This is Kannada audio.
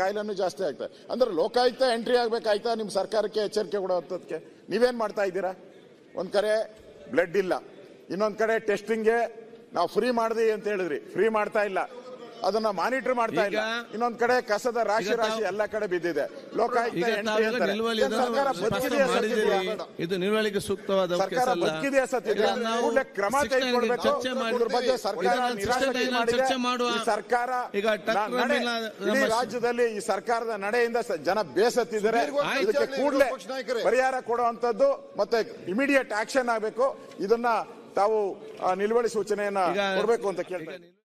ಕಾಯಿಲೆನೂ ಜಾಸ್ತಿ ಆಗ್ತದೆ ಅಂದ್ರೆ ಲೋಕಾಯುಕ್ತ ಎಂಟ್ರಿ ಆಗ್ಬೇಕಾಯ್ತಾ ನಿಮ್ಮ ಸರ್ಕಾರಕ್ಕೆ ಎಚ್ಚರಿಕೆ ಕೊಡೋದಕ್ಕೆ ನೀವೇನು ಮಾಡ್ತಾ ಇದ್ದೀರಾ ಒಂದು ಕಡೆ ಬ್ಲಡ್ ಇಲ್ಲ ಇನ್ನೊಂದು ಕಡೆ ಟೆಸ್ಟಿಂಗ್ಗೆ ನಾವು ಫ್ರೀ ಮಾಡಿದೆ ಅಂತ ಹೇಳಿದ್ರಿ ಫ್ರೀ ಮಾಡ್ತಾ ಇಲ್ಲ ಅದನ್ನ ಮಾನಿಟರ್ ಮಾಡ್ತಾ ಇಲ್ಲ ಇನ್ನೊಂದ್ ಕಡೆ ಕಸದ ರಾಶಿ ರಾಶಿ ಎಲ್ಲ ಕಡೆ ಬಿದ್ದಿದೆ ಲೋಕಾಯುಕ್ತ ಇದು ಸೂಕ್ತವಾದ ಸರ್ಕಾರ ಬದುಕಿದೆಯಾ ಕ್ರಮ ಕೈಗೊಳ್ಳಬೇಕು ಬಗ್ಗೆ ಸರ್ಕಾರ ಚರ್ಚೆ ರಾಜ್ಯದಲ್ಲಿ ಈ ಸರ್ಕಾರದ ನಡೆಯಿಂದ ಜನ ಬೇಸತ್ತಿದ್ದಾರೆ ಇದಕ್ಕೆ ಕೂಡಲೇ ಪರಿಹಾರ ಕೊಡುವಂತದ್ದು ಮತ್ತೆ ಇಮಿಡಿಯೇಟ್ ಆಕ್ಷನ್ ಆಗಬೇಕು ಇದನ್ನ ತಾವು ನಿಲುವಳಿ ಸೂಚನೆಯನ್ನ ಕೊಡಬೇಕು ಅಂತ ಕೇಳ್ತಾರೆ